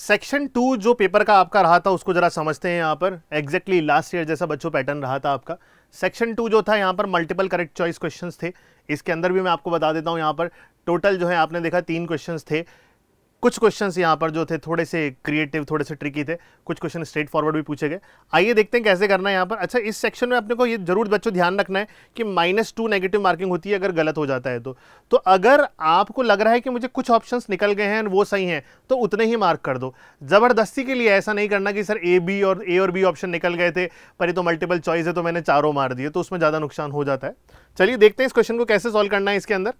Section two जो paper का आपका रहा था उसको ज़रा समझते हैं यहाँ पर एग्जैक्टली लास्ट ईयर जैसा बच्चों पैटर्न रहा था आपका सेक्शन टू जो था यहाँ पर मल्टीपल करेक्ट चॉइस क्वेश्चंस थे इसके अंदर भी मैं आपको बता देता हूँ यहाँ पर टोटल जो है आपने देखा तीन क्वेश्चंस थे कुछ क्वेश्चन यहाँ पर जो थे थोड़े से क्रिएटिव थोड़े से ट्रिकी थे कुछ क्वेश्चन स्ट्रेट फॉरवर्ड भी पूछे गए आइए देखते हैं कैसे करना है यहाँ पर अच्छा इस सेक्शन में अपने को ये जरूर बच्चों ध्यान रखना है कि माइनस टू नेगेटिव मार्किंग होती है अगर गलत हो जाता है तो तो अगर आपको लग रहा है कि मुझे कुछ ऑप्शन निकल गए हैं वो सही हैं तो उतने ही मार्क कर दो ज़बरदस्ती के लिए ऐसा नहीं करना कि सर ए बी और ए और बी ऑप्शन निकल गए थे पर ये तो मल्टीपल चॉइस है तो मैंने चारों मार दिए तो उसमें ज़्यादा नुकसान हो जाता है चलिए देखते हैं इस क्वेश्चन को कैसे सॉल्व करना है इसके अंदर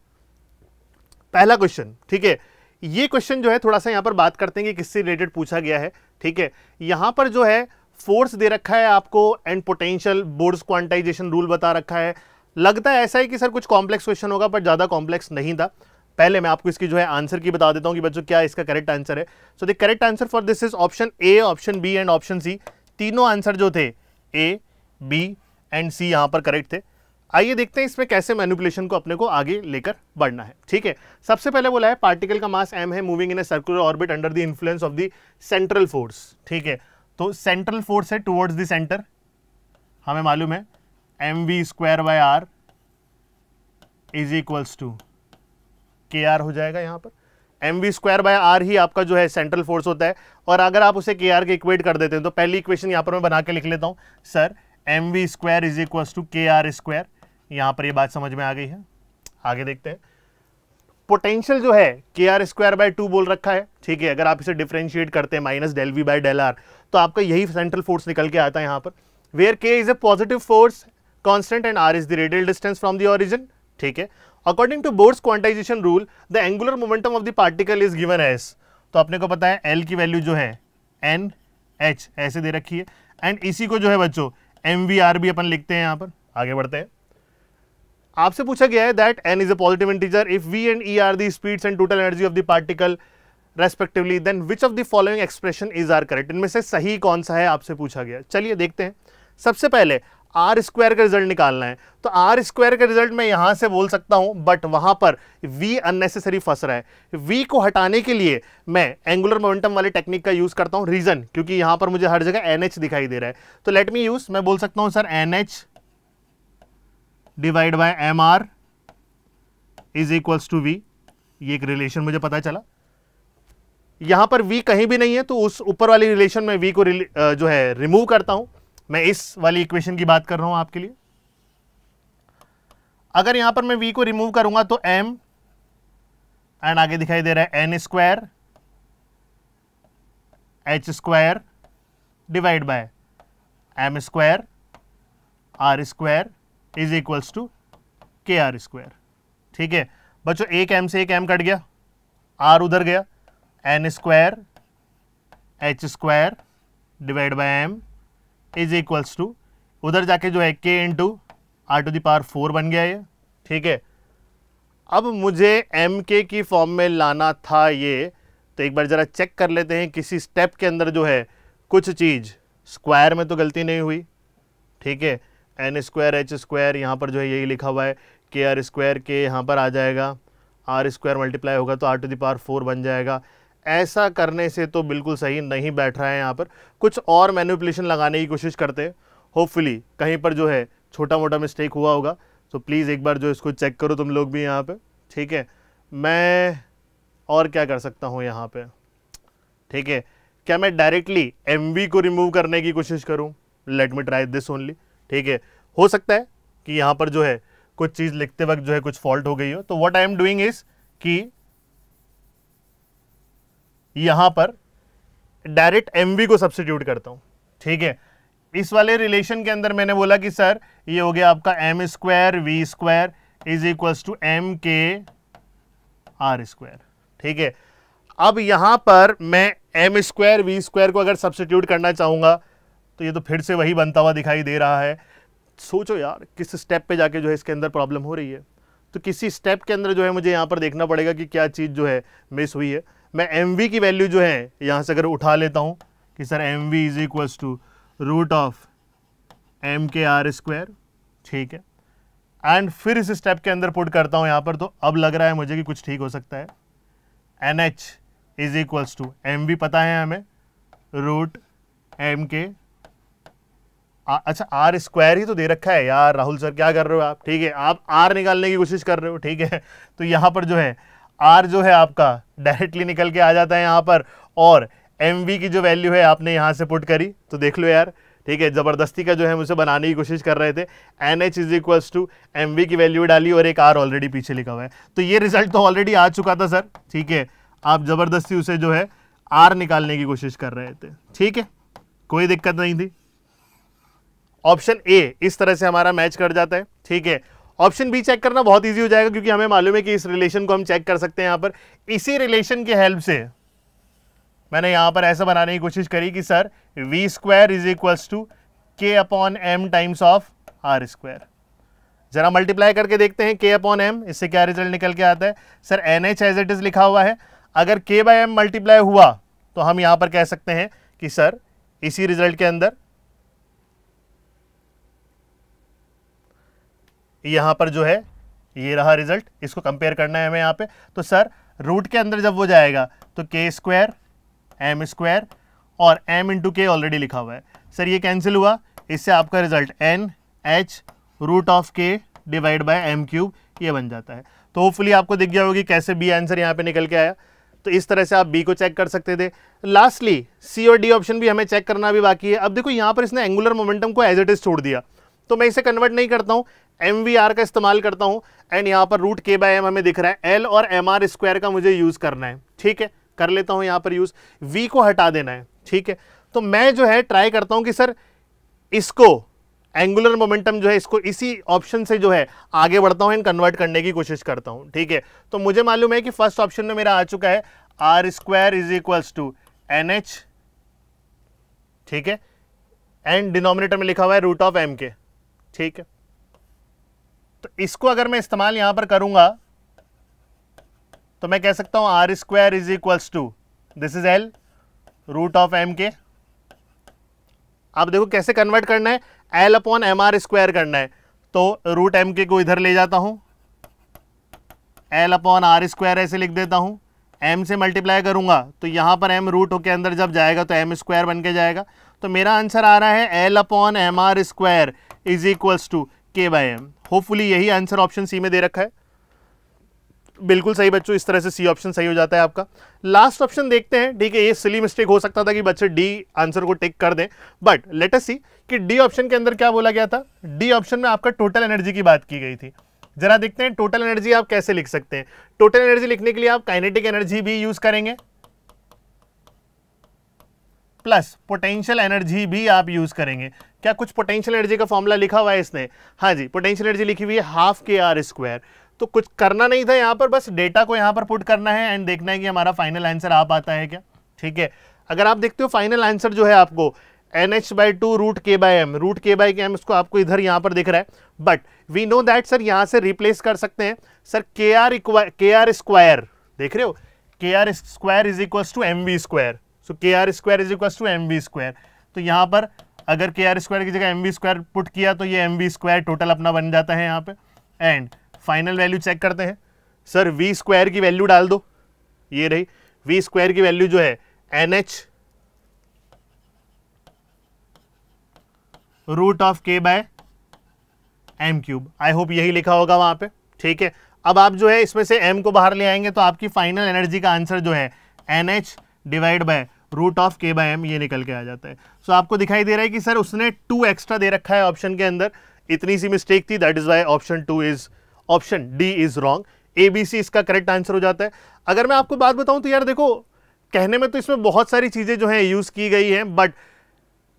पहला क्वेश्चन ठीक है ये क्वेश्चन जो है थोड़ा सा यहाँ पर बात करते हैं कि किससे रिलेटेड पूछा गया है ठीक है यहाँ पर जो है फोर्स दे रखा है आपको and potential Bohr's quantization rule बता रखा है लगता है ऐसा ही कि सर कुछ कॉम्प्लेक्स क्वेश्चन होगा पर ज़्यादा कॉम्प्लेक्स नहीं था पहले मैं आपको इसकी जो है आंसर की बता देता हूँ कि बच्चों क्या इसका करेक्ट आंसर है so the correct answer for this is option A option B and option C तीनों आंसर जो थे ए बी एंड सी यहाँ पर करेक्ट थे आइए देखते हैं इसमें कैसे मैनुपुलेशन को अपने को आगे लेकर बढ़ना है ठीक है सबसे पहले बोला है पार्टिकल का मास एम है moving in a circular orbit under the influence of the central force ठीक है तो सेंट्रल फोर्स है टुवर्ड्स द सेंटर हमें मालूम है M V square by R is equals to K R हो जाएगा यहां पर M V square by R ही आपका जो है सेंट्रल फोर्स होता है और अगर आप उसे के आर के इक्वेट कर देते हैं तो पहली इक्वेशन यहां पर मैं बना के लिख लेता हूं sir M V square is equals to K R square यहां पर ये यह बात समझ में आ गई है आगे देखते हैं पोटेंशियल जो है के आर स्क्वायर बाय टू बोल रखा है ठीक है अगर आप इसे डिफ्रेंशिएट करते हैं minus del V by del R तो आपका यही सेंट्रल फोर्स निकल के आता है यहां पर where K is a positive force constant and R is the radial distance from the origin ठीक है according to Bohr's quantization rule the angular momentum of the particle is given as तो आपने को पता है एल की value जो है एन एच ऐसे दे रखी है एंड इसी को जो है बच्चों एम वी आर भी अपन लिखते हैं यहां पर आगे बढ़ते हैं आपसे पूछा गया है that N is a positive integer if V and E are the speeds and total energy of the particle respectively then which of the following expression is are correct इनमें से सही कौन सा है आपसे पूछा गया चलिए देखते हैं सबसे पहले आर स्क्वायर का रिजल्ट निकालना है तो आर स्क्वायर का रिजल्ट मैं यहां से बोल सकता हूं बट वहां पर वी अननेसेसरी फंस रहा है वी को हटाने के लिए मैं एंगुलर मोमेंटम वाले टेक्निक का यूज़ करता हूं रीज़न क्योंकि यहां पर मुझे हर जगह एन दिखाई दे रहा है तो लेट मी यूज़ मैं बोल सकता हूं sir N divide by M R is equals to V ये एक रिलेशन मुझे पता चला यहां पर वी कहीं भी नहीं है तो उस ऊपर वाली रिलेशन में वी को जो है रिमूव करता हूं मैं इस वाली इक्वेशन की बात कर रहा हूं आपके लिए अगर यहां पर मैं वी को रिमूव करूंगा तो एम एंड आगे दिखाई दे रहा है N square H square divide by M square R square is equals to K R square ठीक है बच्चों एक एम से एक एम कट गया आर उधर गया N square H square divide by M is equals to उधर जाके जो है K into R to the power four बन गया ये ठीक है अब मुझे एम के की फॉर्म में लाना था ये तो एक बार ज़रा चेक कर लेते हैं किसी स्टेप के अंदर जो है कुछ चीज़ स्क्वायर में तो गलती नहीं हुई ठीक है एन स्क्वायर एच स्क्वायर यहाँ पर जो है यही लिखा हुआ है के आर स्क्वायर के यहाँ पर आ जाएगा आर स्क्वायर मल्टीप्लाई होगा तो आर टू दावर फोर बन जाएगा ऐसा करने से तो बिल्कुल सही नहीं बैठ रहा है यहाँ पर कुछ और मैनिपुलेशन लगाने की कोशिश करते हैं होपफुली कहीं पर जो है छोटा मोटा मिस्टेक हुआ होगा तो प्लीज़ एक बार जो इसको चेक करो तुम लोग भी यहाँ पर ठीक है मैं और क्या कर सकता हूँ यहाँ पर ठीक है क्या मैं डायरेक्टली एम को रिमूव करने की कोशिश करूँ let me try this only ठीक है हो सकता है कि यहाँ पर जो है कुछ चीज़ लिखते वक्त जो है कुछ फॉल्ट हो गई हो तो what I am doing is कि यहाँ पर डायरेक्ट एम को सब्सिट्यूट करता हूँ ठीक है इस वाले रिलेशन के अंदर मैंने बोला कि सर ये हो गया आपका M square V square is equals to M K R square ठीक है अब यहां पर मैं एम स्क्वायर वी स्क्वायर को अगर सब्सिट्यूट करना चाहूंगा तो ये तो फिर से वही बनता हुआ दिखाई दे रहा है सोचो यार किस स्टेप पे जाके जो है इसके अंदर प्रॉब्लम हो रही है तो किसी स्टेप के अंदर जो है मुझे यहाँ पर देखना पड़ेगा कि क्या चीज़ जो है मिस हुई है मैं एम की वैल्यू जो है यहाँ से अगर उठा लेता हूँ कि sir M V is equals to root of M K R square ठीक है एंड फिर इस स्टेप के अंदर पुट करता हूँ यहाँ पर तो अब लग रहा है मुझे कि कुछ ठीक हो सकता है N H is equals to M V पता है हमें रूट एम के अच्छा आर स्क्वायर ही तो दे रखा है यार राहुल सर क्या कर रहे हो आप ठीक है आप आर निकालने की कोशिश कर रहे हो ठीक है तो यहाँ पर जो है आर जो है आपका डायरेक्टली निकल के आ जाता है यहाँ पर और एम की जो वैल्यू है आपने यहाँ से पुट करी तो देख लो यार ठीक है ज़बरदस्ती का जो है मुझे बनाने की कोशिश कर रहे थे N H is equals to M की वैल्यू डाली और एक आर ऑलरेडी पीछे लिखा हुआ है तो ये रिजल्ट तो ऑलरेडी आ चुका था सर ठीक है आप ज़बरदस्ती उसे जो है आर निकालने की कोशिश कर रहे थे ठीक है कोई दिक्कत नहीं थी ऑप्शन ए इस तरह से हमारा मैच कर जाता है ठीक है ऑप्शन बी चेक करना बहुत इजी हो जाएगा क्योंकि हमें मालूम है कि इस रिलेशन को हम चेक कर सकते हैं यहाँ पर इसी रिलेशन की हेल्प से मैंने यहां पर ऐसा बनाने की कोशिश करी कि sir V square is equals to K upon M times of R square जरा मल्टीप्लाई करके देखते हैं के अपॉन एम इससे क्या रिजल्ट निकल के आता है sir N H as it is लिखा हुआ है अगर के बाय एम मल्टीप्लाई हुआ तो हम यहाँ पर कह सकते हैं कि सर इसी रिजल्ट के अंदर यहाँ पर जो है ये रहा रिजल्ट इसको कंपेयर करना है हमें यहाँ पे तो सर रूट के अंदर जब वो जाएगा तो के स्क्वायर एम स्क्वायर और एम इंटू के ऑलरेडी लिखा हुआ है सर ये कैंसिल हुआ इससे आपका result N H root of K divide by M cube ये बन जाता है तो होपफुली आपको दिख गया होगी कैसे बी आंसर यहाँ पे निकल के आया तो इस तरह से आप बी को चेक कर सकते थे लास्टली सी और डी ऑप्शन भी हमें चेक करना भी बाकी है अब देखो यहाँ पर इसने एंगुलर मोमेंटम को एज इट इज़ छोड़ दिया तो मैं इसे कन्वर्ट नहीं करता हूँ एम का इस्तेमाल करता हूँ एंड यहाँ पर रूट के बाय एम हमें दिख रहा है एल और एम आर स्क्वायर का मुझे यूज़ करना है ठीक है कर लेता हूँ यहाँ पर यूज़ वी को हटा देना है ठीक है तो मैं जो है ट्राई करता हूँ कि सर इसको एंगुलर मोमेंटम जो है इसको इसी ऑप्शन से जो है आगे बढ़ता हूँ एंड कन्वर्ट करने की कोशिश करता हूँ ठीक है तो मुझे मालूम है कि फर्स्ट ऑप्शन में मेरा आ चुका है R square is equals to N H ठीक है एंड डिनोमिनेटर में लिखा हुआ है रूट ऑफ एम के ठीक है तो इसको अगर मैं इस्तेमाल यहां पर करूंगा तो मैं कह सकता हूं R square is equals to this is L root of M K आप देखो कैसे कन्वर्ट करना है L upon M R square करना है तो रूट एम के को इधर ले जाता हूं एल अपॉन आर स्क्वायर ऐसे लिख देता हूं एम से मल्टीप्लाई करूंगा तो यहां पर एम रूट के अंदर जब जाएगा तो एम स्क्वायर बन के जाएगा तो मेरा आंसर आ रहा है L upon M R square is equals to K by M hopefully यही आंसर ऑप्शन सी में दे रखा है बिल्कुल सही बच्चों इस तरह से सी ऑप्शन सही हो जाता है आपका लास्ट ऑप्शन देखते हैं ठीक है ये सिली मिस्टेक हो सकता था कि बच्चे डी आंसर को टेक कर दें बट लेट अस सी कि डी ऑप्शन के अंदर क्या बोला गया था डी ऑप्शन में आपका टोटल एनर्जी की बात की गई थी जरा देखते हैं टोटल एनर्जी आप कैसे लिख सकते हैं टोटल एनर्जी लिखने के लिए आप काइनेटिक एनर्जी भी यूज करेंगे प्लस पोटेंशियल एनर्जी भी आप यूज करेंगे क्या कुछ पोटेंशियल एनर्जी का फॉर्मूला लिखा हुआ है इसने हाँ जी पोटेंशियल एनर्जी लिखी हुई है हाफ के आर स्क्वायर तो कुछ करना नहीं था यहाँ पर बस डेटा को यहाँ पर पुट करना है एंड देखना है कि हमारा फाइनल आंसर आ पाता है क्या ठीक है अगर आप देखते हो फाइनल आंसर जो है आपको N H by two root K by M root K by K M इसको आपको इधर यहाँ पर दिख रहा है but we know that sir यहाँ से रिप्लेस कर सकते हैं सर के आर के आर स्क्वायर देख रहे हो के R square is equal to M V square so K R square is equal to M V square तो यहाँ पर अगर के आर स्क्वायर की जगह एम वी स्क्वायर पुट किया तो ये एम वी स्क्वायर टोटल अपना बन जाता है यहाँ पे एंड फाइनल वैल्यू चेक करते हैं सर वी स्क्वायर की वैल्यू डाल दो ये रही वी स्क्वायर की वैल्यू जो है N H root of K by M cube I hope यही लिखा होगा वहां पे ठीक है अब आप जो है इसमें से एम को बाहर ले आएंगे तो आपकी फाइनल एनर्जी का आंसर जो है N H divide by root of K by M ये निकल के आ जाता है सो so, आपको दिखाई दे रहा है कि सर उसने टू एक्स्ट्रा दे रखा है ऑप्शन के अंदर इतनी सी मिस्टेक थी that is why option two is option D is wrong A B C इसका करेक्ट आंसर हो जाता है अगर मैं आपको बात बताऊं तो यार देखो कहने में तो इसमें बहुत सारी चीज़ें जो है यूज़ की गई हैं बट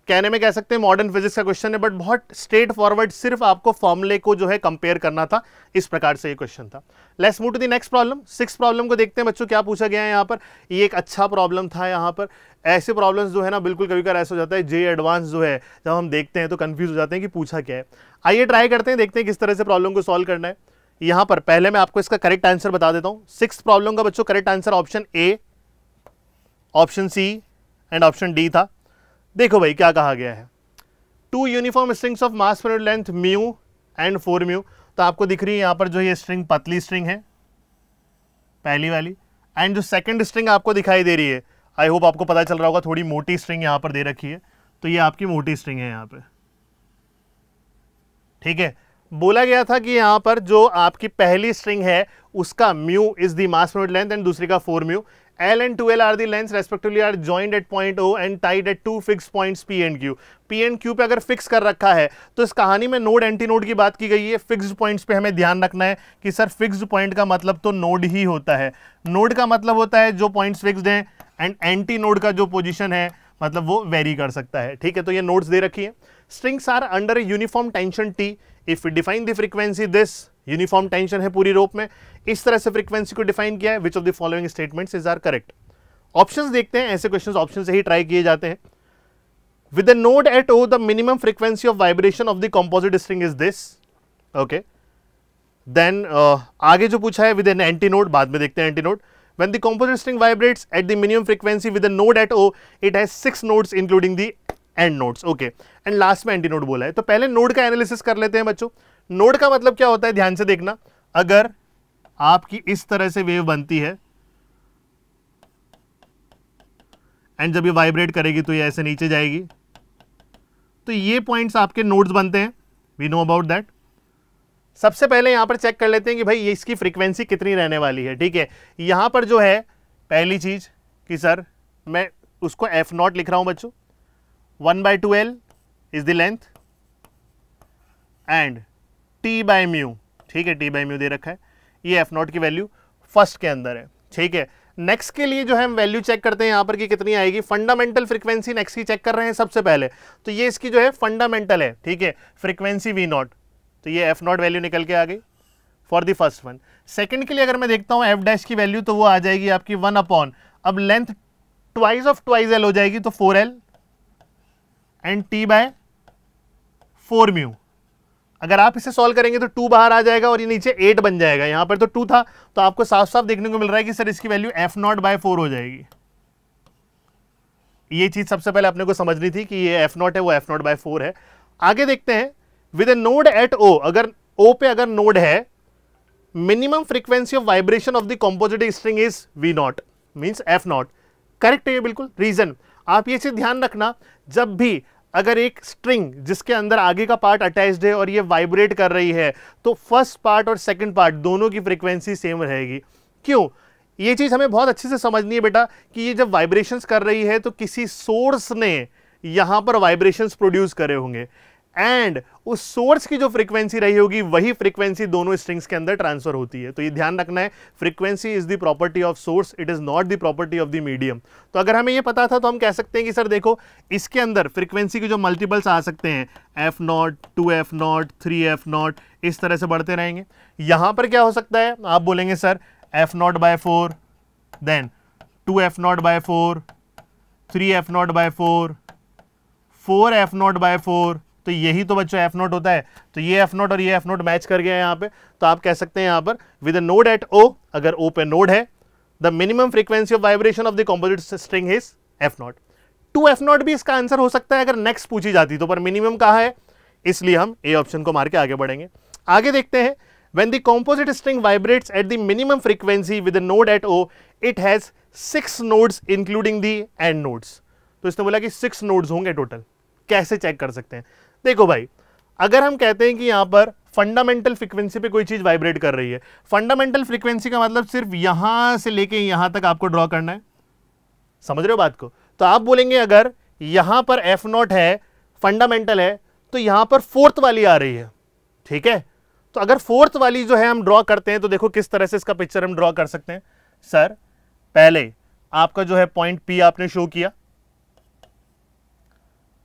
कहने में कह सकते हैं मॉडर्न फिजिक्स का क्वेश्चन है बट बहुत स्ट्रेट फॉरवर्ड सिर्फ आपको फॉर्मुले को जो है कंपेयर करना था इस प्रकार से ये क्वेश्चन था let's move to the next problem six problem को देखते हैं बच्चों क्या पूछा गया है यहाँ पर ये एक अच्छा प्रॉब्लम था यहाँ पर ऐसे प्रॉब्लम्स जो है ना बिल्कुल कभी कभी ऐसा हो जाता है जे एडवांस जो है जब हम देखते हैं तो कन्फ्यूज हो जाते हैं कि पूछा क्या है आइए ट्राई करते हैं देखते हैं किस तरह से प्रॉब्लम को सॉल्व करना है यहाँ पर पहले मैं आपको इसका करेक्ट आंसर बता देता हूँ सिक्स प्रॉब्लम का बच्चों correct answer option A option C and option D था देखो भाई क्या कहा गया है two uniform strings of mass per length mu and four mu तो आपको दिख रही है यहां पर जो ये स्ट्रिंग पतली स्ट्रिंग है पहली वाली एंड जो सेकंड स्ट्रिंग आपको दिखाई दे रही है आई होप आपको पता चल रहा होगा थोड़ी मोटी स्ट्रिंग यहां पर दे रखी है तो ये आपकी मोटी स्ट्रिंग है यहां पर ठीक है बोला गया था कि यहां पर जो आपकी पहली स्ट्रिंग है उसका mu is the mass length and दूसरी का four mu L and 2L are the lens respectively are joined at point O and tied at two fixed points P and Q. P and Q पे अगर fix कर रखा है तो इस कहानी में नोड एंटी नोड की बात की गई है फिक्स पॉइंट्स पे हमें ध्यान रखना है कि सर फिक्स्ड पॉइंट का मतलब तो नोड ही होता है नोड का मतलब होता है जो पॉइंट्स फिक्स्ड हैं एंड एंटी नोड का जो पोजिशन है मतलब वो वेरी कर सकता है ठीक है तो ये नोट्स दे रखी है strings are under uniform tension T if you define the frequency this uniform tension है पूरी रोप में इस तरह से फ्रीक्वेंसी को डिफाइन किया है which of the following statements is are correct options देखते हैं ऐसे क्वेश्चंस ऑप्शन से ही ट्राई किए जाते हैं with a node at O the minimum frequency of vibration of the composite string is this okay then आगे जो पूछा है विद एन एंटी नोड बाद में देखते हैं antinode When the composite string vibrates at the minimum frequency with a node at O, it has six nodes including the end nodes okay and last में antinode बोला है तो पहले node का एनालिसिस कर लेते हैं बच्चों नोड का मतलब क्या होता है ध्यान से देखना अगर आपकी इस तरह से वेव बनती है एंड जब ये वाइब्रेट करेगी तो ये ऐसे नीचे जाएगी तो ये पॉइंट्स आपके नोड्स बनते हैं वी नो अबाउट दैट सबसे पहले यहां पर चेक कर लेते हैं कि भाई इसकी फ्रीक्वेंसी कितनी रहने वाली है ठीक है यहां पर जो है पहली चीज़ कि सर मैं उसको एफ नॉट लिख रहा हूं बच्चों one by two L is the length and T by mu ठीक है टी बाय म्यू दे रखा है ये एफ नॉट की वैल्यू फर्स्ट के अंदर है ठीक है नेक्स्ट के लिए जो है हम वैल्यू चेक करते हैं यहां पर कि कितनी आएगी फंडामेंटल फ्रीक्वेंसी नेक्स्ट की चेक कर रहे हैं सबसे पहले तो ये इसकी जो है फंडामेंटल है ठीक है फ्रीक्वेंसी वी नॉट तो ये एफ नॉट वैल्यू निकल के आ गई for the first one second के लिए अगर मैं देखता हूँ एफ डैश की वैल्यू तो वो आ जाएगी आपकी वन अपॉन अब length twice of twice L हो जाएगी तो four L and T by four mu अगर आप इसे सॉल्व करेंगे तो टू बाहर आ जाएगा और ये नीचे एट बन जाएगा यहां पर तो टू था तो आपको साफ साफ देखने को मिल रहा है कि सर इसकी value F not by four हो जाएगी ये चीज़ सबसे पहले अपने को समझनी थी कि ये एफ नॉट है वो एफ नॉट बाय फोर है आगे देखते हैं with a node at O अगर ओ पे अगर नोड है minimum frequency of vibration of the composite string is V naught means F naught correct है ये बिल्कुल रीजन आप ये चीज ध्यान रखना जब भी अगर एक स्ट्रिंग जिसके अंदर आगे का पार्ट अटैच्ड है और ये वाइब्रेट कर रही है तो फर्स्ट पार्ट और सेकंड पार्ट दोनों की फ्रीक्वेंसी सेम रहेगी क्यों ये चीज़ हमें बहुत अच्छे से समझनी है बेटा कि ये जब वाइब्रेशंस कर रही है तो किसी सोर्स ने यहां पर वाइब्रेशंस प्रोड्यूस करे होंगे एंड उस सोर्स की जो फ्रीक्वेंसी रही होगी वही फ्रीक्वेंसी दोनों स्ट्रिंग्स के अंदर ट्रांसफर होती है तो ये ध्यान रखना है frequency is the property of source it is not the property of the medium तो अगर हमें ये पता था तो हम कह सकते हैं कि सर देखो इसके अंदर फ्रीक्वेंसी के जो मल्टीपल्स आ सकते हैं f nought two f nought three f nought इस तरह से बढ़ते रहेंगे यहां पर क्या हो सकता है आप बोलेंगे sir f not by four then two f not by four three f not by four four f not by four तो यही तो बच्चों एफ नोट होता है तो ये एफ नोट और ये एफ नोट मैच कर गया है यहाँ पे तो आप कह सकते हैं यहां पर विद नोड एट ओ अगर ओ पे नोड है the minimum frequency of vibration of the composite string is f nought two f nought भी इसका आंसर हो सकता है अगर नेक्स्ट पूछी जाती तो पर मिनिमम कहा है इसलिए हम ए ऑप्शन को मार के आगे बढ़ेंगे आगे देखते हैं when the composite string vibrates at the minimum frequency with node at O it has six nodes including the end nodes तो इसने बोला कि सिक्स नोड्स होंगे टोटल कैसे चेक कर सकते हैं देखो भाई अगर हम कहते हैं कि यहां पर फंडामेंटल फ्रीक्वेंसी पे कोई चीज़ वाइब्रेट कर रही है फंडामेंटल फ्रीक्वेंसी का मतलब सिर्फ यहां से लेके यहां तक आपको ड्रॉ करना है समझ रहे हो बात को तो आप बोलेंगे अगर यहां पर एफ नॉट है फंडामेंटल है तो यहां पर फोर्थ वाली आ रही है ठीक है तो अगर फोर्थ वाली जो है हम ड्रॉ करते हैं तो देखो किस तरह से इसका पिक्चर हम ड्रॉ कर सकते हैं सर पहले आपका जो है पॉइंट पी आपने शो किया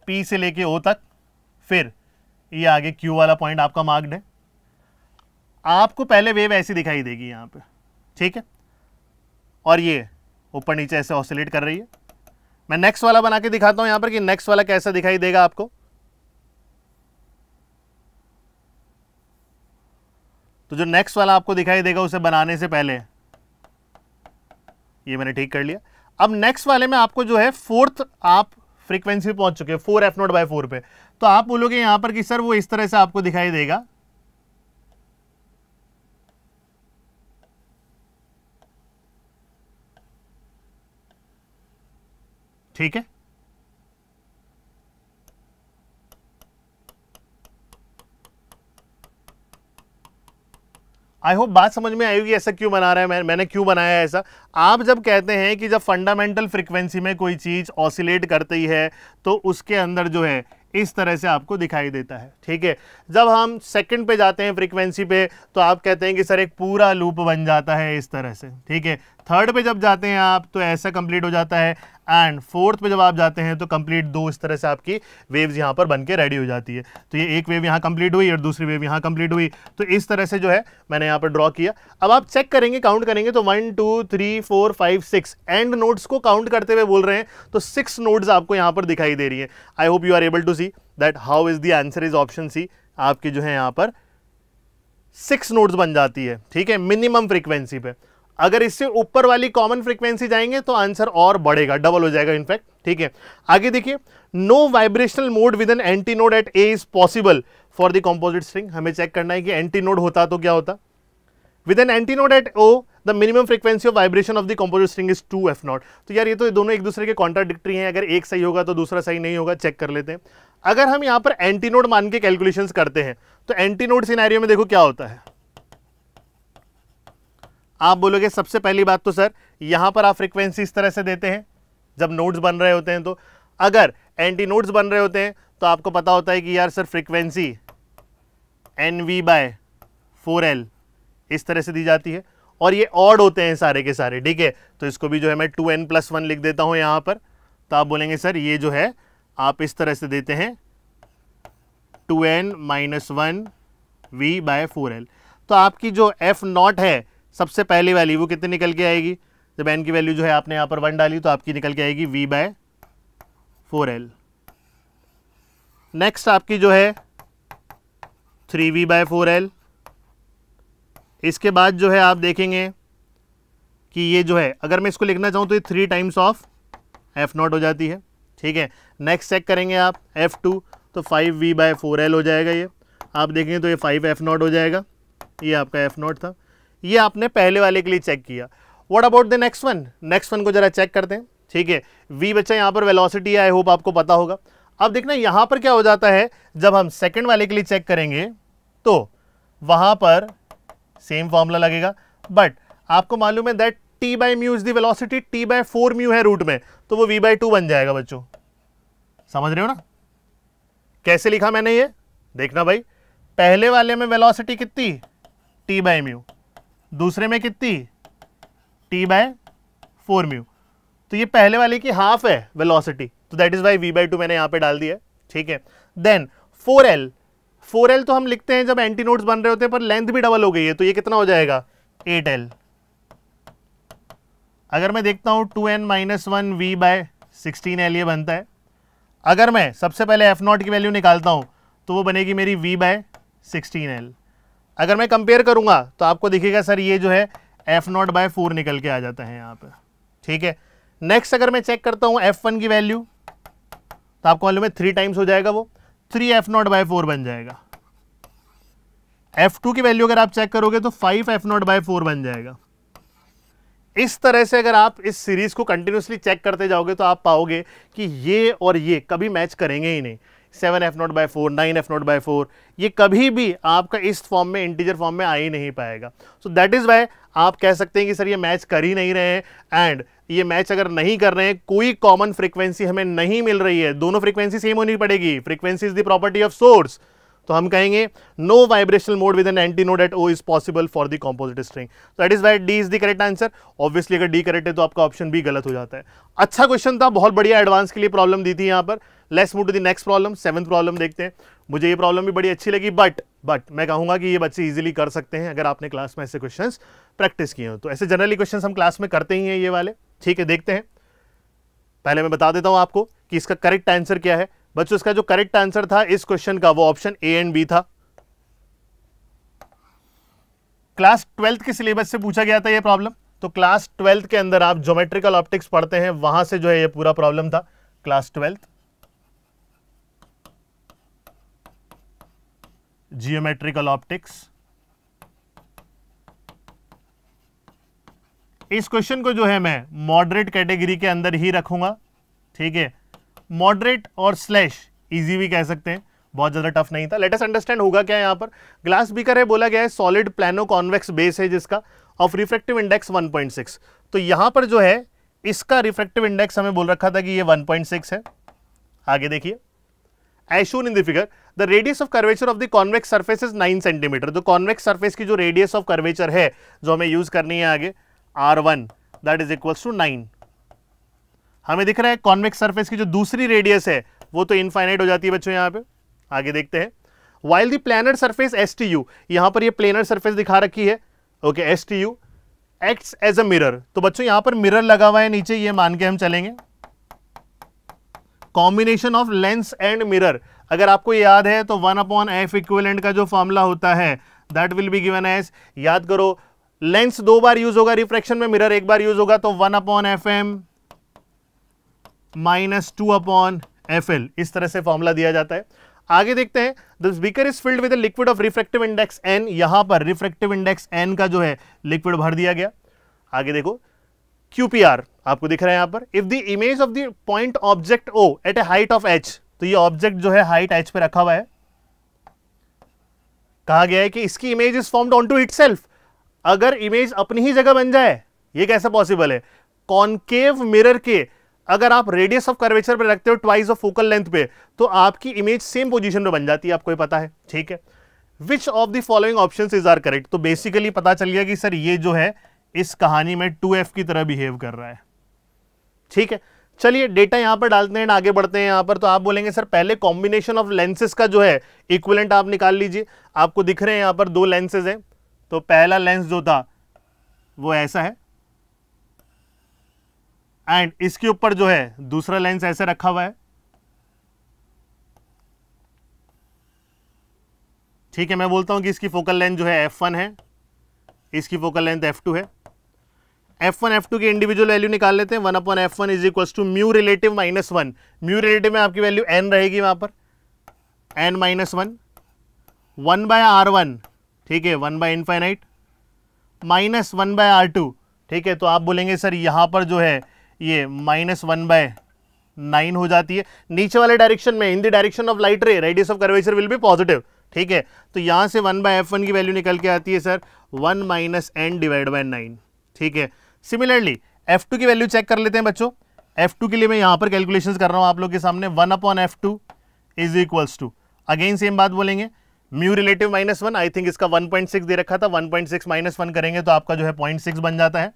पी से लेके ओ तक फिर ये आगे Q वाला पॉइंट आपका मार्क्ड है आपको पहले वेव ऐसी दिखाई देगी यहाँ पे ठीक है और ये ऊपर नीचे ऐसे ऑसिलेट कर रही है मैं नेक्स्ट वाला बना के दिखाता हूँ यहाँ पर कि नेक्स्ट वाला कैसा दिखाई देगा आपको तो जो नेक्स्ट वाला आपको दिखाई देगा उसे बनाने से पहले ये मैंने ठीक कर लिया अब नेक्स्ट वाले में आपको जो है फोर्थ आप फ्रीक्वेंसी पहुंच चुके हैं four f nought by four पे तो आप बोलोगे यहां पर कि सर वो इस तरह से आपको दिखाई देगा ठीक है आई होप बात समझ में आएगी ऐसा क्यों बना रहा है मैं, मैंने क्यों बनाया है ऐसा आप जब कहते हैं कि जब फंडामेंटल फ्रिक्वेंसी में कोई चीज़ ऑसिलेट करती है तो उसके अंदर जो है इस तरह से आपको दिखाई देता है ठीक है जब हम सेकंड पे जाते हैं फ्रीक्वेंसी पे तो आप कहते हैं कि सर एक पूरा लूप बन जाता है इस तरह से ठीक है थर्ड पे जब जाते हैं आप तो ऐसा कंप्लीट हो जाता है एंड फोर्थ पे जब आप जाते हैं तो कंप्लीट दो इस तरह से आपकी वेव्स यहाँ पर बनके रेडी हो जाती है तो ये एक वेव यहाँ कंप्लीट हुई और दूसरी वेव यहाँ कंप्लीट हुई तो इस तरह से जो है मैंने यहाँ पर ड्रॉ किया अब आप चेक करेंगे काउंट करेंगे तो one two three four five six end nodes को काउंट करते हुए बोल रहे हैं तो सिक्स नोट्स आपको यहाँ पर दिखाई दे रही है I hope you are able to see that how is the answer is option C आपकी जो है यहाँ पर सिक्स नोट्स बन जाती है ठीक है मिनिमम फ्रिक्वेंसी पर अगर इससे ऊपर वाली कॉमन फ्रिक्वेंसी जाएंगे तो आंसर और बढ़ेगा डबल हो जाएगा इनफैक्ट ठीक है आगे देखिए no vibrational mode with an anti node at A is possible for the composite string हमें चेक करना है कि एंटी नोड होता तो क्या होता with an anti node at O the minimum frequency of vibration of the composite string is two f nought तो यार ये तो दोनों एक दूसरे के कॉन्ट्राडिक्ट्री हैं अगर एक सही होगा तो दूसरा सही नहीं होगा चेक कर लेते हैं अगर हम यहाँ पर एंटी नोड मान के कैलकुलेशन करते हैं तो एंटी नोड सिनारियो में देखो क्या होता है आप बोलोगे सबसे पहली बात तो सर यहां पर आप फ्रिक्वेंसी इस तरह से देते हैं जब नोट्स बन रहे होते हैं तो अगर एंटी नोट्स बन रहे होते हैं तो आपको पता होता है कि यार sir frequency n v by four l इस तरह से दी जाती है और ये ऑड होते हैं सारे के सारे ठीक है तो इसको भी जो है मैं टू एन प्लस वन लिख देता हूं यहां पर तो आप बोलेंगे सर ये जो है आप इस तरह से देते हैं two n minus one v by four l तो आपकी जो एफ नॉट है सबसे पहली वैल्यू वो कितनी निकल के आएगी जब एन की वैल्यू जो है आपने यहाँ पर वन डाली तो आपकी निकल के आएगी v by four l next आपकी जो है three v by four l इसके बाद जो है आप देखेंगे कि ये जो है अगर मैं इसको लिखना चाहूँ तो ये three times of f nought हो जाती है ठीक है नेक्स्ट चेक करेंगे आप एफ टू तो five v by four l हो जाएगा ये आप देखेंगे तो ये फाइव एफ नॉट हो जाएगा ये आपका एफ नॉट था ये आपने पहले वाले के लिए चेक किया what about the next one next one को जरा चेक करते हैं ठीक है वी बच्चा यहाँ पर वेलोसिटी आई होप आपको पता होगा अब देखना यहाँ पर क्या हो जाता है जब हम सेकेंड वाले के लिए चेक करेंगे तो वहाँ पर सेम फॉर्मूला लगेगा बट आपको मालूम है that T by mu is velocity T by four mu है रूट में तो वो वी बाई टू बन जाएगा बच्चों समझ रहे हो ना कैसे लिखा मैंने ये देखना भाई पहले वाले में वेलोसिटी कितनी टी बाई म्यू दूसरे में कितनी टी बाय फोर म्यू तो ये पहले वाले की हाफ है वेलोसिटी तो that is why v by two मैंने यहां पे डाल दिया ठीक है then four l four l तो हम लिखते हैं जब एंटी नोट्स बन रहे होते हैं पर लेंथ भी डबल हो गई है तो ये कितना हो जाएगा एट एल अगर मैं देखता हूं two n minus one v by sixteen l ये बनता है अगर मैं सबसे पहले एफ नॉट की वैल्यू निकालता हूं तो वो बनेगी मेरी वी बाय सिक्सटीन एल अगर मैं कंपेयर करूंगा तो आपको दिखेगा सर ये जो है एफ नॉट बाय फोर निकल के आ जाता है यहाँ पर ठीक है नेक्स्ट अगर मैं चेक करता हूँ एफ वन की वैल्यू तो आपको मालूम है थ्री टाइम्स हो जाएगा वो three f not by four बन जाएगा एफ टू की वैल्यू अगर आप चेक करोगे तो five f not by four बन जाएगा इस तरह से अगर आप इस सीरीज़ को कंटिन्यूसली चेक करते जाओगे तो आप पाओगे कि ये और ये कभी मैच करेंगे ही नहीं seven f nought by four nine f nought by four ये कभी भी आपका इस फॉर्म में इंटीजर फॉर्म में आ ही नहीं पाएगा सो दैट इज़ वाई आप कह सकते हैं कि सर ये मैच कर ही नहीं रहे हैं एंड ये मैच अगर नहीं कर रहे हैं कोई कॉमन फ्रीक्वेंसी हमें नहीं मिल रही है दोनों फ्रीक्वेंसी सेम होनी पड़ेगी frequency is the property of source तो हम कहेंगे no vibrational mode with an anti node at O is possible for the composite string that is why D is the correct answer obviously अगर D correct है तो आपका option B गलत हो जाता है अच्छा क्वेश्चन था बहुत बढ़िया एडवांस के लिए प्रॉब्लम दी थी यहाँ पर let's move to the next problem seventh problem देखते हैं मुझे ये प्रॉब्लम भी बड़ी अच्छी लगी बट बट मैं कहूंगा कि ये बच्चे इजीली कर सकते हैं अगर आपने क्लास में ऐसे क्वेश्चंस प्रैक्टिस किए हो तो ऐसे जनरली क्वेश्चंस हम क्लास में करते ही हैं ये वाले ठीक है देखते हैं पहले मैं बता देता हूँ आपको कि इसका करेक्ट आंसर क्या है बच्चों इसका जो करेक्ट आंसर था इस क्वेश्चन का वो ऑप्शन ए एंड बी था क्लास ट्वेल्थ के सिलेबस से पूछा गया था ये प्रॉब्लम तो क्लास ट्वेल्थ के अंदर आप ज्योमेट्रिकल ऑप्टिक्स पढ़ते हैं वहां से जो है ये पूरा प्रॉब्लम था क्लास ट्वेल्थ जियोमेट्रिकल ऑप्टिक्स इस क्वेश्चन को जो है मैं मॉडरेट कैटेगरी के अंदर ही रखूंगा ठीक है मॉडरेट और स्लैश इजी भी कह सकते हैं बहुत ज़्यादा टफ नहीं था लेटेस्ट अंडरस्टैंड होगा क्या यहाँ पर ग्लास बीकर है बोला गया है सॉलिड प्लानो कॉन्वेक्स बेस है जिसका ऑफ रिफ्रेक्टिव इंडेक्स 1.6 तो यहां पर जो है इसका रिफ्रेक्टिव इंडेक्स हमें बोल रखा था कि ये 1.6 है आगे देखिए as shown in the figure the radius of curvature of the convex surface is nine centimetre तो कॉन्वेक्स सर्फेस की जो रेडियस ऑफ कर्वेचर है जो हमें यूज करनी है आगे R one that is equals to nine हमें दिख रहा है कॉन्वेक्स सर्फेस की जो दूसरी रेडियस है वो तो इनफाइनाइट हो जाती है बच्चों यहाँ पे आगे देखते हैं while the planar surface S T U यहाँ पर ये प्लेनर सर्फेस दिखा रखी है okay S T U acts as a mirror तो बच्चों यहाँ पर मिरर लगा हुआ है नीचे ये मान के हम चलेंगे combination of lens and mirror अगर आपको याद है तो वन अपॉन एफ इक्विलेंट का जो फॉर्मूला होता है that will be given as याद करो लेंस दो बार यूज होगा रिफ्रैक्शन में मिरर एक बार यूज होगा तो one upon f m minus two upon f l इस तरह से फॉर्मूला दिया जाता है आगे देखते हैं the beaker is filled with liquid of refractive index n यहां पर रिफ्रेक्टिव इंडेक्स एन का जो है लिक्विड भर दिया गया आगे देखो क्यूपीआर आपको दिख रहा है यहां पर if the image of the point object O at a height of h तो ये ऑब्जेक्ट जो है हाइट एच पे रखा हुआ है कहा गया है कि इसकी image is formed on to it अगर इमेज अपनी ही जगह बन जाए ये कैसे पॉसिबल है कॉनकेव मिरर के अगर आप रेडियस ऑफ कर्वेचर पर रखते हो ट्वाइस ऑफ फोकल लेंथ पे तो आपकी इमेज सेम पोजीशन पे बन जाती है आपको पता है ठीक है which of the following option is are correct तो बेसिकली पता चल गया कि सर ये जो है इस कहानी में टू एफ की तरह बिहेव कर रहा है ठीक है चलिए डेटा यहां पर डालते हैं आगे बढ़ते हैं यहां पर तो आप बोलेंगे सर पहले कॉम्बिनेशन ऑफ लेंसेज का जो है इक्वलेंट आप निकाल लीजिए आपको दिख रहे हैं यहां पर दो लेंसेज हैं तो पहला लेंस जो था वो ऐसा है एंड इसके ऊपर जो है दूसरा लेंस ऐसे रखा हुआ है ठीक है मैं बोलता हूं कि इसकी फोकल लेंथ जो है F1 है इसकी फोकल लेंथ F2 है F1 F2 की इंडिविजुअल वैल्यू निकाल लेते हैं one upon f one is equal to mu relative minus one mu relative में आपकी वैल्यू एन रहेगी वहां पर n minus one one by R one ठीक है one by infinite minus one by R two ठीक है तो आप बोलेंगे सर यहां पर जो है ये माइनस वन बाय नाइन हो जाती है नीचे वाले डायरेक्शन में in the direction of light ray radius of curvature will be positive ठीक है तो यहां से वन बाय एफ वन की वैल्यू निकल के आती है sir one minus n divide by nine ठीक है सिमिलरली एफ टू की वैल्यू चेक कर लेते हैं बच्चों एफ टू के लिए मैं यहां पर कैलकुलेशन कर रहा हूं आप लोग के सामने one upon f two is equals to again same बात बोलेंगे mu relative minus one I think इसका सिक्स दे रखा था one point six minus one करेंगे तो आपका जो है सिक्स बन जाता है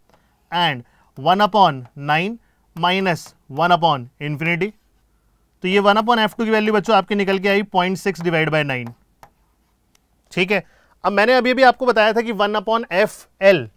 and one upon nine minus one upon infinity तो ये वन अपॉन एफ टू की वैल्यू बच्चों आपकी निकल के आई point six divide by nine ठीक है अब मैंने अभी अभी आपको बताया था कि one upon f l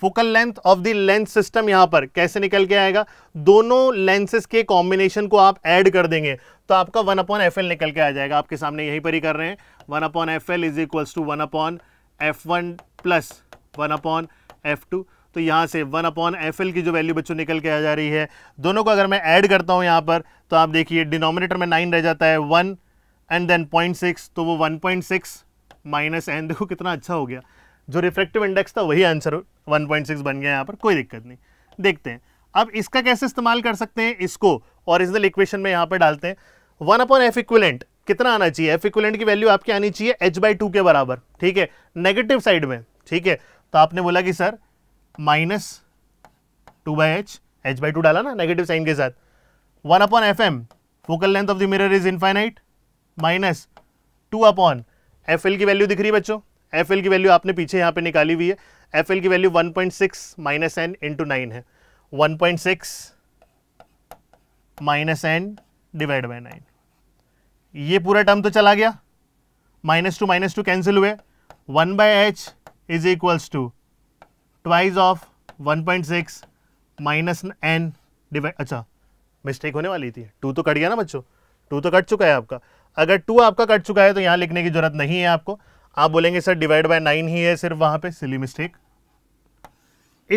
focal length of the length system यहां पर कैसे निकल के आएगा दोनों लेंसेस के कॉम्बिनेशन को आप ऐड कर देंगे तो आपका वन अपॉन एफ एल निकल के आ जाएगा आपके सामने यहीं पर ही कर रहे हैं one upon f l is equals to one upon f one plus one upon f two तो यहाँ से वन अपॉन एफ की जो वैल्यू बच्चों निकल के आ जा रही है दोनों को अगर मैं ऐड करता हूँ यहाँ पर तो आप देखिए डिनोमिनेटर में नाइन रह जाता है one and then point six तो वो one point six minus n देखो कितना अच्छा हो गया जो रिफ्लेक्टिव इंडेक्स था वही आंसर वन पॉइंट सिक्स बन गया यहाँ पर कोई दिक्कत नहीं देखते हैं अब इसका कैसे इस्तेमाल कर सकते हैं इसको और इस इक्वेशन में यहाँ पर डालते हैं वन अपॉन एफ इक्वलेंट कितना आना चाहिए एफ इक्वलेंट की वैल्यू आपकी आनी चाहिए एच बाई टू के बराबर ठीक है नेगेटिव साइड में ठीक है तो आपने बोला कि sir minus two by h h by two डाला ना नेगेटिव साइन के साथ one upon f m focal length of the mirror is infinite minus two upon f l की वैल्यू दिख रही है बच्चों एफ एल की वैल्यू आपने पीछे यहाँ पे निकाली हुई है एफ एल की value one point six minus n into nine है one point six minus n divide by nine ये पूरा टर्म तो चला गया minus two minus two cancel हुए one by h is equals to twice of 1.6 point six minus n divide अच्छा mistake होने वाली थी टू तो कट गया ना बच्चों टू तो कट चुका है आपका अगर टू आपका कट चुका है तो यहाँ लिखने की जरूरत नहीं है आपको आप बोलेंगे सर डिवाइड बाय नाइन ही है सिर्फ वहाँ पे सिली मिस्टेक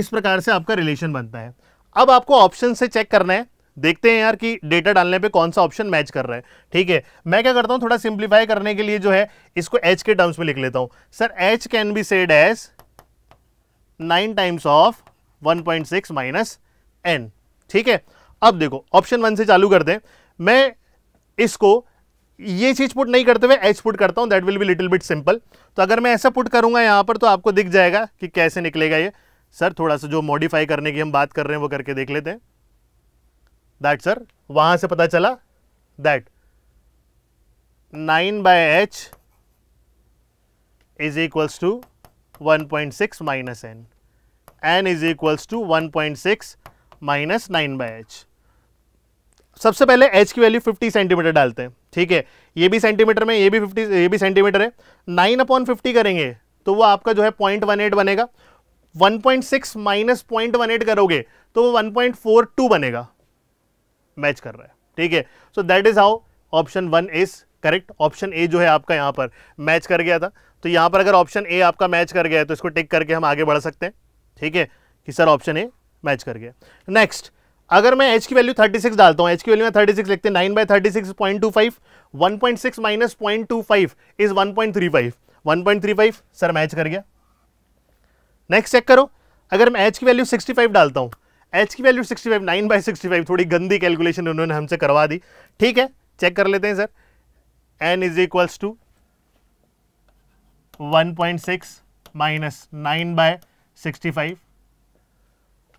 इस प्रकार से आपका रिलेशन बनता है अब आपको ऑप्शन से चेक करना है देखते हैं यार कि डेटा डालने पे कौन सा ऑप्शन मैच कर रहा है ठीक है मैं क्या करता हूँ थोड़ा सिंप्लीफाई करने के लिए जो है इसको एच के टर्म्स में लिख लेता हूँ sir h can be said as nine times of 1.6 point six minus n ठीक है अब देखो ऑप्शन वन से चालू कर दें मैं इसको ये चीज पुट नहीं करते हुए एच पुट करता हूं that will be little bit simple तो अगर मैं ऐसा पुट करूंगा यहां पर तो आपको दिख जाएगा कि कैसे निकलेगा ये सर थोड़ा सा जो मॉडिफाई करने की हम बात कर रहे हैं वो करके देख लेते हैं दैट सर वहां से पता चला that nine by h is equals to 1.6 minus n. n is equals to 1.6 minus 9 by h सबसे पहले h की वैल्यू 50 सेंटीमीटर डालते हैं ठीक है ये भी सेंटीमीटर में ये भी 50 ये भी सेंटीमीटर है 9 अपॉन फिफ्टी करेंगे तो वो आपका जो है पॉइंट वन एट बनेगा 1.6 माइनस पॉइंट वन एट करोगे तो वो 1.42 बनेगा मैच कर रहा है ठीक है so that is how option one is correct option A जो है आपका यहां पर मैच कर गया था तो यहाँ पर अगर ऑप्शन ए आपका मैच कर गया है तो इसको टिक करके हम आगे बढ़ सकते हैं ठीक है कि सर ऑप्शन ए मैच कर गया नेक्स्ट अगर मैं एच की वैल्यू 36 डालता हूँ एच की वैल्यू में 36 लिखते हैं nine by thirty six point two five one point six minus point two five is one point three five one point three five sir match कर गया नेक्स्ट चेक करो अगर मैं एच की वैल्यू 65 डालता हूँ एच की value 65 five nine by sixty five थोड़ी गंदी कैलकुलेशन उन्होंने हमसे करवा दी ठीक है चेक कर लेते हैं sir n is equals to 1.6 minus nine by sixty five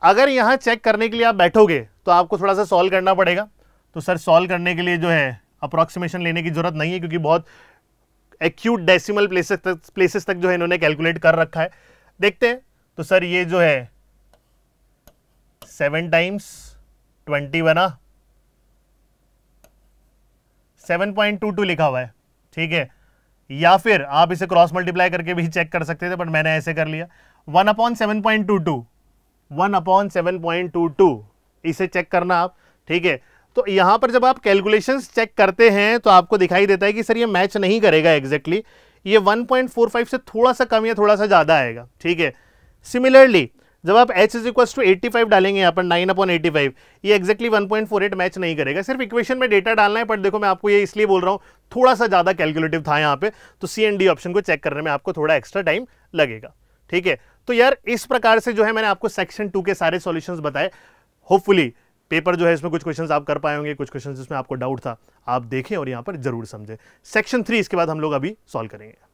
अगर यहां चेक करने के लिए आप बैठोगे तो आपको थोड़ा सा सॉल्व करना पड़ेगा तो सर सॉल्व करने के लिए जो है अप्रोक्सीमेशन लेने की जरूरत नहीं है क्योंकि बहुत एक्यूट डेसिमल प्लेसेस तक प्लेसेस तक जो है इन्होंने कैलकुलेट कर रखा है देखते हैं तो सर ये जो है सेवन टाइम्स ट्वेंटी बना सेवन पॉइंट टू टू लिखा हुआ है ठीक है या फिर आप इसे क्रॉस मल्टीप्लाई करके भी चेक कर सकते थे बट मैंने ऐसे कर लिया one upon seven point two two one upon seven point two two इसे चेक करना आप ठीक है तो यहां पर जब आप कैलकुलेशंस चेक करते हैं तो आपको दिखाई देता है कि सर ये मैच नहीं करेगा एग्जैक्टली exactly. ये 1.45 से थोड़ा सा कम या थोड़ा सा ज़्यादा आएगा ठीक है सिमिलरली जब आप H is equal to eighty five डालेंगे यहाँ पर नाइन अपॉन एटी फाइव ये exactly one point four eight match नहीं करेगा सिर्फ इक्वेशन में डेटा डालना है पर देखो मैं आपको ये इसलिए बोल रहा हूँ थोड़ा सा ज़्यादा कैलकुलेटिव था यहाँ पे तो सी एन डी ऑप्शन को चेक करने में आपको थोड़ा एक्स्ट्रा टाइम लगेगा ठीक है तो यार इस प्रकार से जो है मैंने आपको सेक्शन टू के सारे सोल्यूशन बताए होपफुली पेपर जो है इसमें कुछ क्वेश्चंस आप कर पाए होंगे कुछ क्वेश्चंस जिसमें आपको डाउट था आप देखें और यहाँ पर जरूर समझें सेक्शन थ्री इसके बाद हम लोग अभी सॉल्व करेंगे